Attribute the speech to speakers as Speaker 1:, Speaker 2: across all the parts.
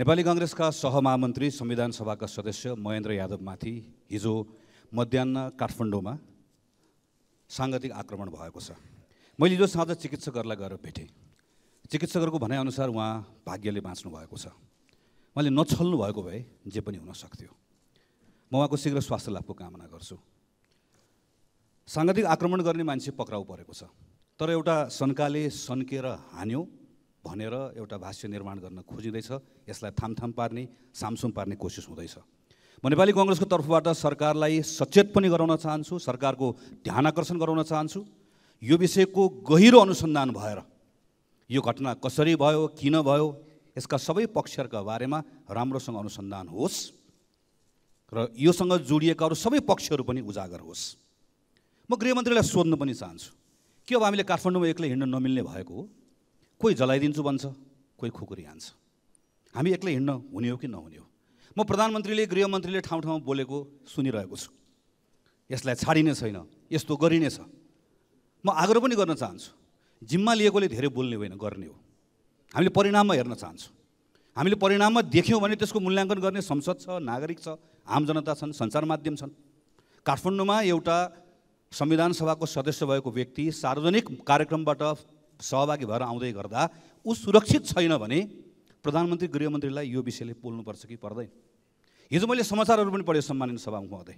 Speaker 1: नेपाली कङ्ग्रेसका सहमहामन्त्री संविधान सभाका सदस्य महेन्द्र यादवमाथि हिजो मध्याह काठमाडौँमा साङ्गतिक आक्रमण भएको छ मैले हिजो साँझ चिकित्सकहरूलाई गएर भेटेँ चिकित्सकहरूको भनाइअनुसार उहाँ भाग्यले बाँच्नु भएको छ उहाँले नछल्नु भएको भए जे पनि हुन सक्थ्यो म उहाँको शीघ्र स्वास्थ्य लाभको कामना गर्छु साङ्गतिक आक्रमण गर्ने मान्छे पक्राउ परेको छ तर एउटा सन्काले सन्केर हान्यो भनेर एउटा भाष्य निर्माण गर्न खोजिँदैछ यसलाई थामथाम पार्ने सामसुम पार्ने कोसिस हुँदैछ म नेपाली कङ्ग्रेसको तर्फबाट सरकारलाई सचेत पनि गराउन चाहन्छु सरकारको ध्यान आकर्षण गराउन चाहन्छु यो विषयको गहिरो अनुसन्धान भएर यो घटना कसरी भयो किन भयो यसका सबै पक्षहरूका बारेमा राम्रोसँग अनुसन्धान होस् र योसँग जोडिएका अरू सबै पक्षहरू पनि उजागर होस् म गृहमन्त्रीलाई सोध्नु पनि चाहन्छु के अब हामीले काठमाडौँमा एक्लै हिँड्न नमिल्ने भएको हो कोही जलाइदिन्छु भन्छ कोही खुकुरी हान्छ हामी एक्लै हिँड्न हुने हो कि नहुने हो म प्रधानमन्त्रीले गृहमन्त्रीले ठाउँ ठाउँमा बोलेको सुनिरहेको छु यसलाई छाडिने छैन यस्तो गरिनेछ म आग्रह पनि गर्न चाहन्छु जिम्मा लिएकोले धेरै बोल्ने होइन गर्ने हो हामीले परिणाममा हेर्न चाहन्छौँ हामीले परिणाममा देख्यौँ भने त्यसको मूल्याङ्कन गर्ने संसद छ नागरिक छ आम जनता छन् सञ्चार माध्यम छन् काठमाडौँमा एउटा संविधान सभाको सदस्य भएको व्यक्ति सार्वजनिक कार्यक्रमबाट सहभागी भएर आउँदै गर्दा ऊ सुरक्षित छैन भने प्रधानमन्त्री गृहमन्त्रीलाई यो विषयले बोल्नुपर्छ कि पर्दैन हिजो मैले समाचारहरू पनि पढेँ सम्मानित सभामा महोदय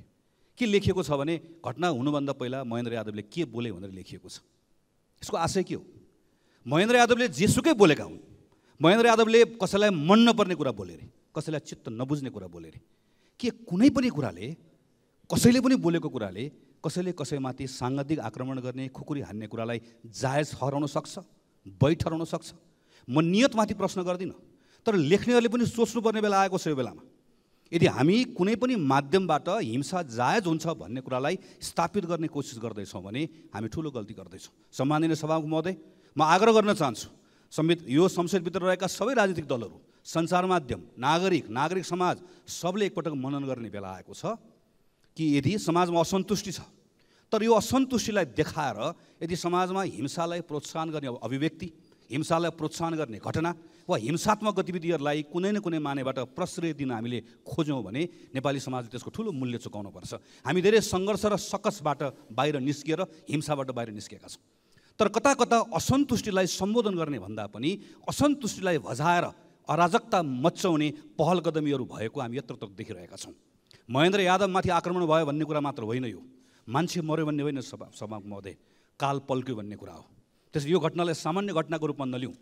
Speaker 1: के लेखिएको छ भने घटना हुनुभन्दा पहिला महेन्द्र यादवले के बोले भनेर लेखिएको छ यसको आशय के हो महेन्द्र यादवले जेसुकै बोलेका हुन् महेन्द्र यादवले कसैलाई मन नपर्ने कुरा बोले अरे कसैलाई चित्त नबुझ्ने कुरा बोले अरे के कुनै पनि कुराले कसैले पनि बोलेको कुराले कसैले कसैमाथि साङ्गतिक आक्रमण गर्ने खुकुरी हान्ने कुरालाई जायज हराउन सक्छ बैठहराउन सक्छ म नियतमाथि प्रश्न गर्दिनँ तर लेख्नेहरूले पनि सोच्नुपर्ने बेला आएको छ यो बेलामा यदि हामी कुनै पनि माध्यमबाट हिंसा जायज हुन्छ भन्ने कुरालाई स्थापित गर्ने कोसिस गर्दैछौँ भने हामी ठुलो गल्ती गर्दैछौँ सम्माननीय सभाको महोदय म आग्रह गर्न चाहन्छु संविध यो संसदभित्र रहेका सबै राजनीतिक दलहरू सञ्चार माध्यम नागरिक नागरिक समाज सबले एकपटक मनन गर्ने बेला आएको छ कि यदि समाजमा असन्तुष्टि छ तर यो असन्तुष्टिलाई देखाएर यदि समाजमा हिंसालाई प्रोत्साहन गर्ने अभिव्यक्ति हिंसालाई प्रोत्साहन गर्ने घटना वा हिंसात्मक गतिविधिहरूलाई कुनै न कुनै मानेबाट प्रश्रय दिन हामीले खोज्यौँ भने नेपाली समाजले त्यसको ठुलो मूल्य चुकाउनुपर्छ हामी धेरै सङ्घर्ष र सकसबाट बाहिर निस्किएर हिंसाबाट बाहिर निस्केका छौँ तर कता कता असन्तुष्टिलाई सम्बोधन गर्ने भन्दा पनि असन्तुष्टिलाई भजाएर अराजकता मच्चाउने पहल कदमीहरू भएको हामी यत्रतत्र देखिरहेका छौँ महेन्द्र यादवमाथि आक्रमण भयो भन्ने कुरा मात्र होइन यो मान्छे मऱ्यो भन्ने होइन सभा सभा महोदय काल पल्क्यो भन्ने कुरा हो त्यसै यो घटनालाई सामान्य घटनाको रूपमा नलिउँ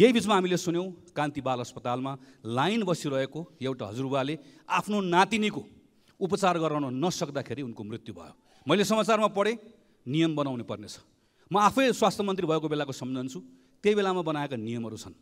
Speaker 1: यही बिचमा हामीले सुन्यौँ कान्ति बाल अस्पतालमा लाइन बसिरहेको एउटा हजुरबाले आफ्नो नातिनीको उपचार गराउन नसक्दाखेरि उनको मृत्यु भयो मैले समाचारमा पढेँ नियम बनाउनु पर्नेछ म आफै स्वास्थ्य मन्त्री भएको बेलाको सम्झन्छु त्यही बेलामा बनाएका नियमहरू छन्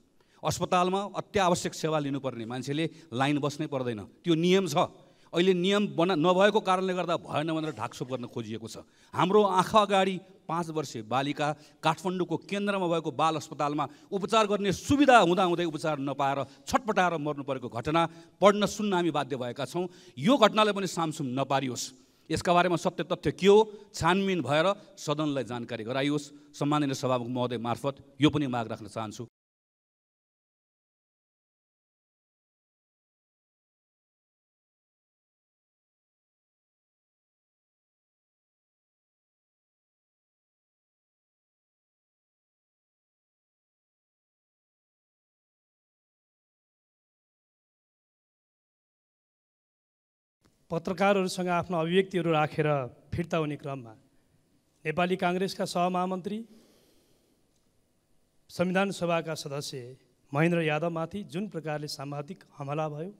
Speaker 1: अस्पतालमा अत्यावश्यक सेवा लिनुपर्ने मान्छेले लाइन बस्नै पर्दैन त्यो नियम छ अहिले नियम बना नभएको कारणले गर्दा भएन भनेर ढाकछोप गर्न खोजिएको छ हाम्रो आँखा अगाडि पाँच वर्षीय बालिका काठमाडौँको केन्द्रमा भएको बाल अस्पतालमा उपचार गर्ने सुविधा हुँदाहुँदै उपचार नपाएर छटपटाएर मर्नु परेको घटना पढ्न सुन्न हामी बाध्य भएका छौँ यो घटनाले पनि सामसुम नपारियोस् यसका बारेमा सत्य तथ्य के हो छानबिन भएर सदनलाई जानकारी गराइयोस् सम्माननीय सभामुख महोदय
Speaker 2: मार्फत यो पनि माग राख्न चाहन्छु पत्रकारहरूसँग आफ्नो अभिव्यक्तिहरू राखेर
Speaker 3: रा फिर्ता हुने क्रममा नेपाली काङ्ग्रेसका सहमहामन्त्री संविधान सभाका सदस्य महेन्द्र यादवमाथि जुन प्रकारले सामाजिक हमला भयो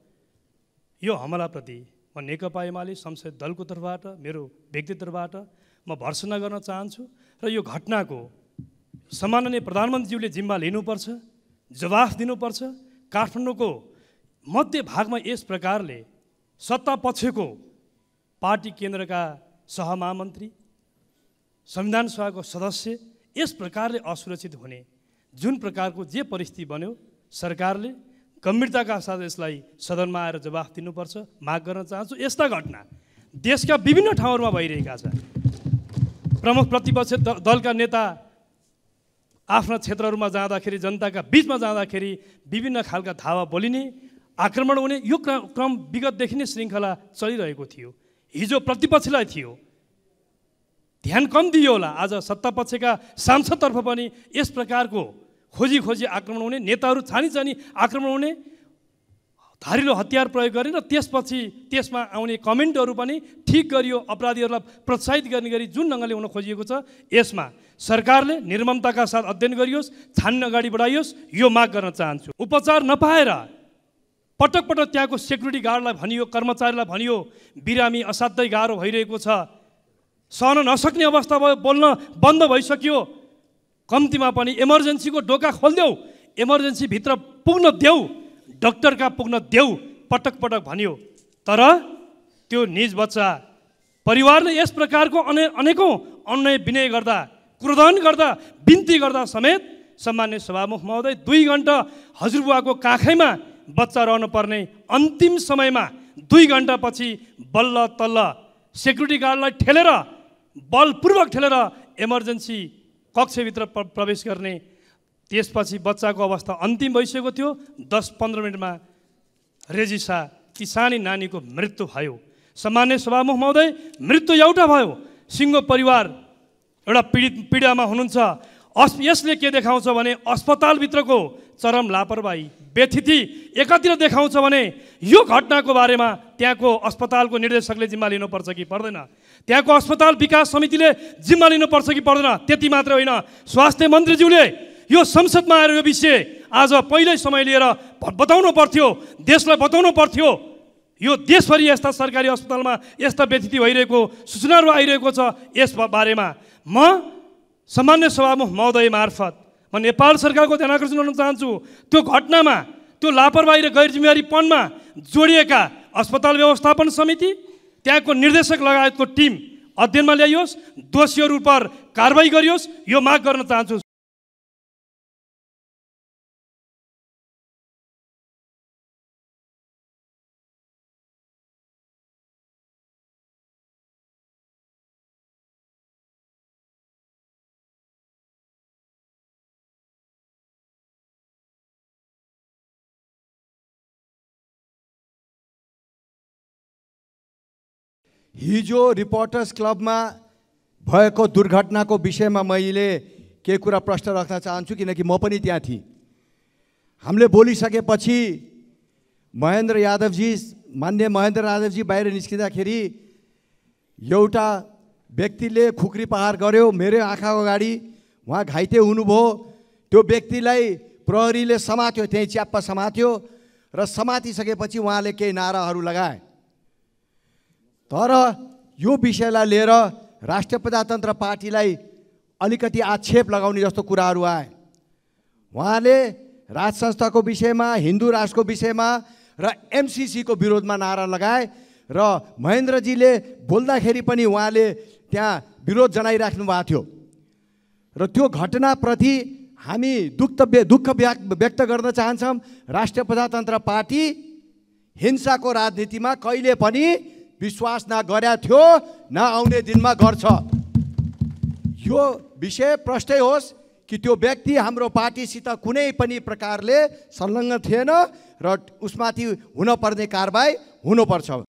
Speaker 3: यो हमलाप्रति म नेकपा एमाले संसद दलको तर्फबाट मेरो व्यक्तित्वबाट म भर्सना गर्न चाहन्छु र यो घटनाको सम्माननीय प्रधानमन्त्रीज्यूले जिम्मा लिनुपर्छ जवाफ दिनुपर्छ काठमाडौँको मध्य भागमा यस प्रकारले सत्ता सत्तापक्षको पार्टी केन्द्रका सहमहामन्त्री संविधान सभाको सदस्य यस प्रकारले असुरक्षित हुने जुन प्रकारको जे परिस्थिति बन्यो सरकारले गम्भीरताका साथ यसलाई सदनमा आएर जवाफ दिनुपर्छ माग गर्न चाहन्छु यस्ता घटना देशका विभिन्न ठाउँहरूमा भइरहेका छन् प्रमुख प्रतिपक्ष दलका नेता आफ्ना क्षेत्रहरूमा जाँदाखेरि जनताका बिचमा जाँदाखेरि विभिन्न खालका धावा बोलिने आक्रमण हुने यो क्र क्रम विगतदेखि नै श्रृङ्खला चलिरहेको थियो हिजो प्रतिपक्षलाई थियो ध्यान कम दियो होला आज सत्तापक्षका सांसदतर्फ पनि यस प्रकारको खोजी खोजी आक्रमण हुने नेताहरू छानी छानी आक्रमण हुने धारिलो हतियार प्रयोग गर्ने र त्यसपछि त्यसमा आउने कमेन्टहरू पनि ठिक गरियो अपराधीहरूलाई प्रोत्साहित गर्ने गरी जुन ढङ्गले हुन खोजिएको छ यसमा सरकारले निर्ममताका साथ अध्ययन गरियोस् छान्न अगाडि बढाइयोस् यो माग गर्न चाहन्छु उपचार नपाएर पटक पटक त्यहाँको सेक्युरिटी गार्डलाई भनियो कर्मचारीलाई भनियो बिरामी असाध्यै गाह्रो भइरहेको छ सहन नसक्ने अवस्था भयो बोल्न बन्द भइसक्यो कम्तीमा पनि इमर्जेन्सीको डोका खोलिदेऊ इमर्जेन्सीभित्र पुग्न देऊ डक्टर कहाँ पुग्न देऊ पटक पटक भनियो तर त्यो निज बच्चा परिवारले यस प्रकारको अने अनेकौँ अन्याय विनय गर्दा क्रोधन गर्दा बिन्ती गर्दा समेत सामान्य सभामुख महोदय दुई घन्टा हजुरबुवाको काखैमा बच्चा रहनु पर्ने अन्तिम समयमा दुई घन्टापछि बल्ल तल्ल सेक्युरिटी गार्डलाई ठेलेर बलपूर्वक ठेलेर इमर्जेन्सी कक्षभित्र प्र प्रवेश गर्ने त्यसपछि बच्चाको अवस्था अन्तिम भइसकेको थियो दस पन्ध्र मिनटमा रेजिसा किसानी सानी नानीको मृत्यु भयो सामान्य सभामुख महोदय मृत्यु एउटा भयो सिङ्गो परिवार एउटा पीडित पीडामा हुनुहुन्छ अस् यसले के देखाउँछ भने अस्पतालभित्रको चरम लापरवाही व्यथिति एकातिर देखाउँछ भने यो घटनाको बारेमा त्यहाँको अस्पतालको निर्देशकले जिम्मा लिनुपर्छ कि पर्दैन त्यहाँको अस्पताल विकास समितिले जिम्मा लिनुपर्छ कि पर्दैन त्यति मात्र होइन स्वास्थ्य मन्त्रीज्यूले यो संसदमा आएर यो विषय आज पहिल्यै समय लिएर बताउनु पर्थ्यो देशलाई बताउनु पर्थ्यो यो देशभरि यस्ता सरकारी अस्पतालमा यस्ता व्यथिति भइरहेको सूचनाहरू आइरहेको छ यस बारेमा म सामान्य सभामुख महोदय मार्फत म नेपाल सरकारको ध्यान आकर्षण गर्न चाहन्छु त्यो घटनामा त्यो लापरवाही र गैर जिम्मेवारीपनमा जोडिएका अस्पताल व्यवस्थापन समिति त्यहाँको निर्देशक लगायतको टिम
Speaker 2: अध्ययनमा ल्याइयोस् दोषीहरू पर कारवाही गरियोस् यो माग गर्न चाहन्छु हिजो रिपोर्टर्स क्लबमा भएको दुर्घटनाको विषयमा मैले केही कुरा प्रश्न राख्न चाहन्छु किनकि म पनि त्यहाँ थिएँ हामीले बोलिसकेपछि महेन्द्र यादवजी मान्य महेन्द्र यादवजी बाहिर निस्किँदाखेरि एउटा व्यक्तिले खुकुरी पहार गर्यो मेरो आँखाको अगाडि उहाँ घाइते हुनुभयो त्यो व्यक्तिलाई प्रहरीले समात्यो त्यहीँ च्याप्पा समात्यो र समातिसकेपछि उहाँले केही नाराहरू लगाए तर यो विषयलाई लिएर राष्ट्रिय प्रजातन्त्र पार्टीलाई अलिकति आक्षेप लगाउने जस्तो कुराहरू आए उहाँले राज संस्थाको विषयमा हिन्दू राष्ट्रको विषयमा र एमसिसीको विरोधमा नारा लगाए र महेन्द्रजीले बोल्दाखेरि पनि उहाँले त्यहाँ विरोध जनाइराख्नु भएको थियो र त्यो घटनाप्रति हामी दुःख दुःख व्यक्त गर्न चाहन्छौँ राष्ट्रिय प्रजातन्त्र पार्टी हिंसाको राजनीतिमा कहिले पनि विश्वास न गरे थियो न आउने दिनमा गर्छ यो विषय प्रष्टै होस् कि त्यो व्यक्ति हाम्रो पार्टीसित कुनै पनि प्रकारले संलग्न थिएन र उसमाथि हुनपर्ने कारबाही हुनुपर्छ